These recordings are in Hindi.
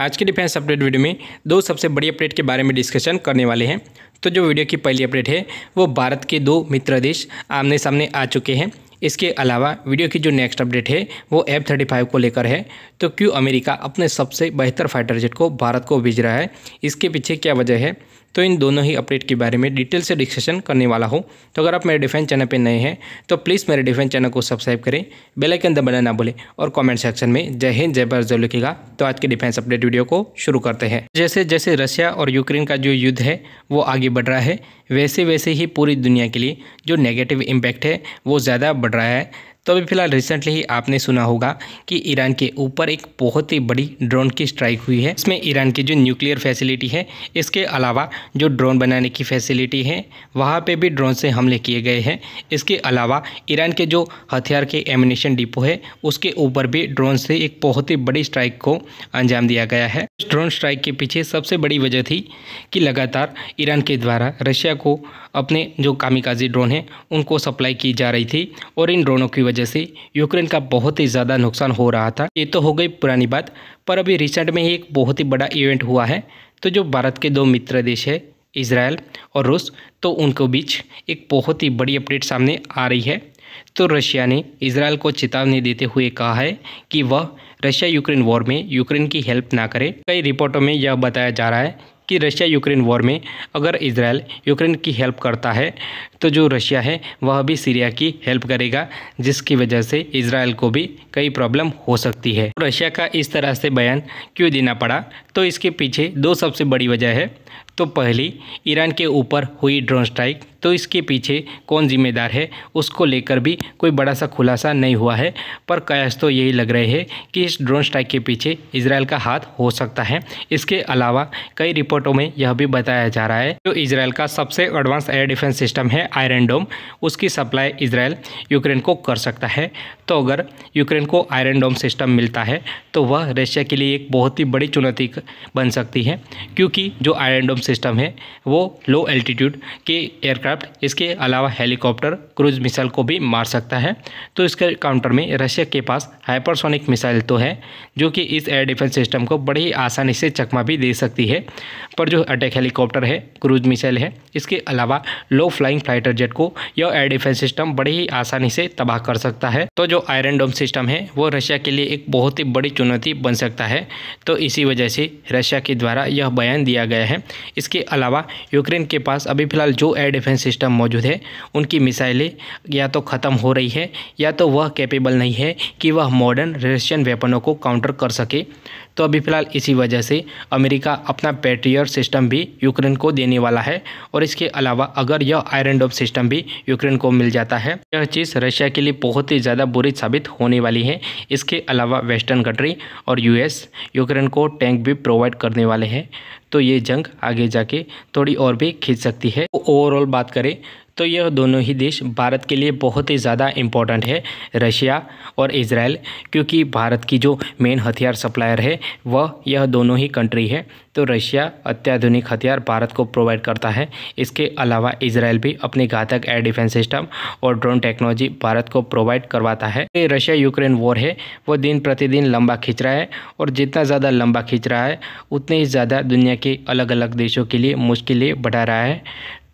आज के डिफेंस अपडेट वीडियो में दो सबसे बड़ी अपडेट के बारे में डिस्कशन करने वाले हैं तो जो वीडियो की पहली अपडेट है वो भारत के दो मित्र देश आमने सामने आ चुके हैं इसके अलावा वीडियो की जो नेक्स्ट अपडेट है वो एफ थर्टी फाइव को लेकर है तो क्यों अमेरिका अपने सबसे बेहतर फाइटर जेट को भारत को भेज रहा है इसके पीछे क्या वजह है तो इन दोनों ही अपडेट के बारे में डिटेल से डिस्कशन करने वाला हूँ तो अगर आप मेरे डिफेंस चैनल पर नए हैं तो प्लीज़ मेरे डिफेंस चैनल को सब्सक्राइब करें बेलाइकन दबाना ना भूलें और कॉमेंट सेक्शन में जय हिंद जय भारत जो लिखेगा तो आज के डिफेंस अपडेट वीडियो को शुरू करते हैं जैसे जैसे रशिया और यूक्रेन का जो युद्ध है वो आगे बढ़ रहा है वैसे वैसे ही पूरी दुनिया के लिए जो नेगेटिव इम्पैक्ट है वो ज़्यादा बढ़ रहा है तो अभी फिलहाल रिसेंटली ही आपने सुना होगा कि ईरान के ऊपर एक बहुत ही बड़ी ड्रोन की स्ट्राइक हुई है इसमें ईरान की जो न्यूक्लियर फैसिलिटी है इसके अलावा जो ड्रोन बनाने की फैसिलिटी है वहाँ पर भी ड्रोन से हमले किए गए हैं इसके अलावा ईरान के जो हथियार के एमिनेशन डिपो है उसके ऊपर भी ड्रोन से एक बहुत ही बड़ी स्ट्राइक को अंजाम दिया गया है ड्रोन स्ट्राइक के पीछे सबसे बड़ी वजह थी कि लगातार ईरान के द्वारा रशिया को अपने जो कामिकाजी ड्रोन हैं उनको सप्लाई की जा रही थी और इन ड्रोनों की वजह से यूक्रेन का बहुत ही ज़्यादा नुकसान हो रहा था ये तो हो गई पुरानी बात पर अभी रिसेंट में ही एक बहुत ही बड़ा इवेंट हुआ है तो जो भारत के दो मित्र देश है इसराइल और रूस तो उनके बीच एक बहुत ही बड़ी अपडेट सामने आ रही है तो रशिया ने इसराइल को चेतावनी देते हुए कहा है कि वह रशिया यूक्रेन वॉर में यूक्रेन की हेल्प ना करे कई रिपोर्टों में यह बताया जा रहा है कि रशिया यूक्रेन वॉर में अगर इसराइल यूक्रेन की हेल्प करता है तो जो रशिया है वह भी सीरिया की हेल्प करेगा जिसकी वजह से इसराइल को भी कई प्रॉब्लम हो सकती है रशिया का इस तरह से बयान क्यों देना पड़ा तो इसके पीछे दो सबसे बड़ी वजह है तो पहली ईरान के ऊपर हुई ड्रोन स्ट्राइक तो इसके पीछे कौन जिम्मेदार है उसको लेकर भी कोई बड़ा सा खुलासा नहीं हुआ है पर कयास तो यही लग रहे हैं कि इस ड्रोन स्ट्राइक के पीछे इसराइल का हाथ हो सकता है इसके अलावा कई रिपोर्टों में यह भी बताया जा रहा है जो इसराइल का सबसे एडवांस एयर डिफेंस सिस्टम है आयरन डोम उसकी सप्लाई इसराइल यूक्रेन को कर सकता है तो अगर यूक्रेन को आयरन डोम सिस्टम मिलता है तो वह रशिया के लिए एक बहुत ही बड़ी चुनौती बन सकती है क्योंकि जो आयरन डोम सिस्टम है वो लो एल्टीट्यूड के एयरक्राफ्ट एयरक्राफ्ट इसके अलावा हेलीकॉप्टर क्रूज मिसाइल को भी मार सकता है तो इसके काउंटर में रशिया के पास हाइपरसोनिक मिसाइल तो है जो कि इस एयर डिफेंस सिस्टम को बड़ी ही आसानी से चकमा भी दे सकती है पर जो अटैक हेलीकॉप्टर है क्रूज मिसाइल है इसके अलावा लो फ्लाइंग फाइटर जेट को यह एयर डिफेंस सिस्टम बड़ी ही आसानी से तबाह कर सकता है तो जो आयरन डोम सिस्टम है वो रशिया के लिए एक बहुत ही बड़ी चुनौती बन सकता है तो इसी वजह से रशिया के द्वारा यह बयान दिया गया है इसके अलावा यूक्रेन के पास अभी फिलहाल जो एयर डिफेंस सिस्टम मौजूद है उनकी मिसाइलें या तो ख़त्म हो रही है या तो वह कैपेबल नहीं है कि वह मॉडर्न रशियन वेपनों को काउंटर कर सके तो अभी फ़िलहाल इसी वजह से अमेरिका अपना पेट्रियर सिस्टम भी यूक्रेन को देने वाला है और इसके अलावा अगर यह आयरन डोब सिस्टम भी यूक्रेन को मिल जाता है यह चीज़ रशिया के लिए बहुत ही ज़्यादा बुरी साबित होने वाली है इसके अलावा वेस्टर्न कंट्री और यूएस यूक्रेन को टैंक भी प्रोवाइड करने वाले हैं तो ये जंग आगे जाके थोड़ी और भी खींच सकती है ओवरऑल बात करें तो यह दोनों ही देश भारत के लिए बहुत ही ज़्यादा इम्पोर्टेंट है रशिया और इसराइल क्योंकि भारत की जो मेन हथियार सप्लायर है वह यह दोनों ही कंट्री है तो रशिया अत्याधुनिक हथियार भारत को प्रोवाइड करता है इसके अलावा इसराइल भी अपने घातक एयर डिफेंस सिस्टम और ड्रोन टेक्नोलॉजी भारत को प्रोवाइड करवाता है तो रशिया यूक्रेन वॉर है वो दिन प्रतिदिन लंबा खींच रहा है और जितना ज़्यादा लंबा खींच रहा है उतने ही ज़्यादा दुनिया के अलग अलग देशों के लिए मुश्किलें बढ़ा रहा है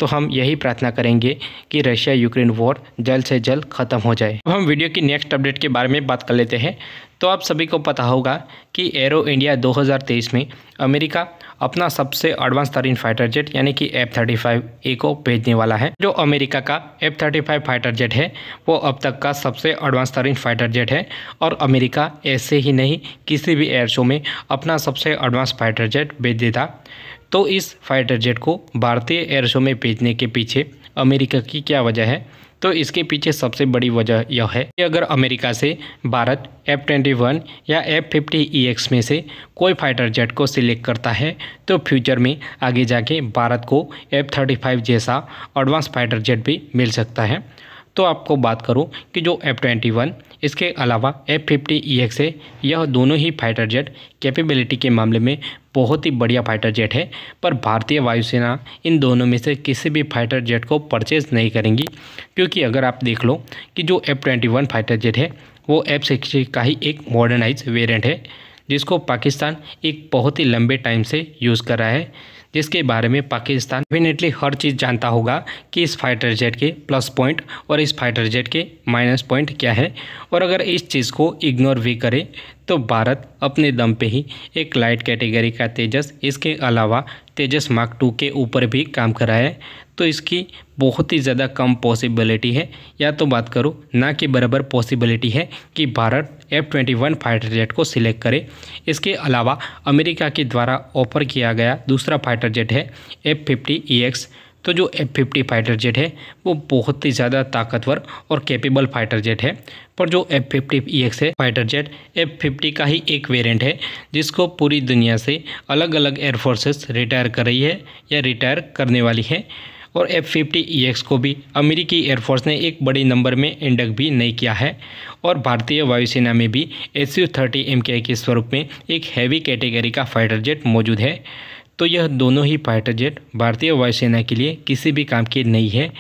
तो हम यही प्रार्थना करेंगे कि रशिया यूक्रेन वॉर जल्द से जल्द ख़त्म हो जाए अब हम वीडियो की नेक्स्ट अपडेट के बारे में बात कर लेते हैं तो आप सभी को पता होगा कि एरो इंडिया 2023 में अमेरिका अपना सबसे एडवांस तरीन फाइटर जेट यानी कि एफ थर्टी फाइव ए को भेजने वाला है जो अमेरिका का F thirty five fighter jet है वो अब तक का सबसे एडवांस तरीन फाइटर जेट है और अमेरिका ऐसे ही नहीं किसी भी एयर शो में अपना सबसे एडवांस फाइटर जेट भेज देता तो इस फाइटर जेट को भारतीय एयर शो में भेजने के पीछे अमेरिका की क्या वजह है तो इसके पीछे सबसे बड़ी वजह यह है कि अगर अमेरिका से भारत एफ ट्वेंटी वन या एफ फिफ्टी ई एक्स में से कोई फाइटर जेट को सिलेक्ट करता है तो फ्यूचर में आगे जाके भारत को एफ थर्टी फाइव जैसा एडवांस फाइटर जेट भी मिल सकता है तो आपको बात करूँ कि जो एफ ट्वेंटी वन इसके अलावा एफ फिफ्टी ई एक्स है यह दोनों ही फाइटर जेट कैपेबिलिटी के मामले में बहुत ही बढ़िया फाइटर जेट है पर भारतीय वायुसेना इन दोनों में से किसी भी फाइटर जेट को परचेज़ नहीं करेंगी क्योंकि अगर आप देख लो कि जो F twenty one fighter jet है वो एफ सिक्सटी का ही एक मॉडर्नाइज वेरियंट है जिसको पाकिस्तान एक बहुत ही लंबे टाइम से यूज़ कर रहा है जिसके बारे में पाकिस्तान डेफिनेटली हर चीज़ जानता होगा कि इस फाइटर जेट के प्लस पॉइंट और इस फाइटर जेट के माइनस पॉइंट क्या है और अगर इस चीज़ को इग्नोर भी करे तो भारत अपने दम पे ही एक लाइट कैटेगरी का तेजस इसके अलावा तेजस मार्क टू के ऊपर भी काम करा है तो इसकी बहुत ही ज़्यादा कम पॉसिबिलिटी है या तो बात करो ना के बराबर पॉसिबिलिटी है कि Bharat F twenty one fighter jet को सिलेक्ट करे इसके अलावा अमेरिका के द्वारा ऑफर किया गया दूसरा फाइटर जेट है एफ फिफ्टी ई एक्स तो जो एफ फिफ्टी फाइटर जेट है वो बहुत ही ज़्यादा ताकतवर और कैपेबल फाइटर जेट है पर जो एफ फिफ्टी ई एक्स है फाइटर जेट एफ फिफ्टी का ही एक वेरिएंट है जिसको पूरी दुनिया से अलग अलग एयरफोर्सेस रिटायर कर रही है या रिटायर करने वाली है और एफ फिफ्टी e को भी अमेरिकी एयरफोर्स ने एक बड़े नंबर में इंडक भी नहीं किया है और भारतीय वायुसेना में भी एस यू थर्टी एम के स्वरूप में एक हैवी कैटेगरी का फाइटर जेट मौजूद है तो यह दोनों ही फाइटर जेट भारतीय वायुसेना के लिए किसी भी काम के नहीं है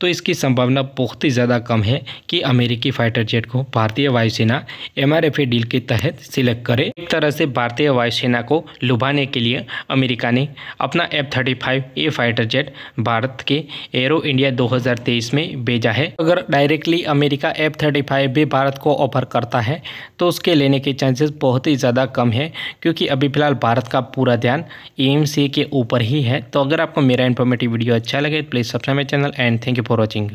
तो इसकी संभावना बहुत ही ज़्यादा कम है कि अमेरिकी फाइटर जेट को भारतीय वायुसेना एम डील के तहत सिलेक्ट करे एक तरह से भारतीय वायुसेना को लुभाने के लिए अमेरिका ने अपना F thirty five A fighter jet Bharat के एरो इंडिया 2023 में भेजा है अगर directly America F thirty five भी भारत को ऑफर करता है तो उसके लेने के चांसेस बहुत ही ज़्यादा कम है क्योंकि अभी फिलहाल भारत का पूरा ध्यान एम के ऊपर ही है तो अगर आपको मेरा इन्फॉर्मेटिव वीडियो अच्छा लगे तो please subscribe my channel and thank you for watching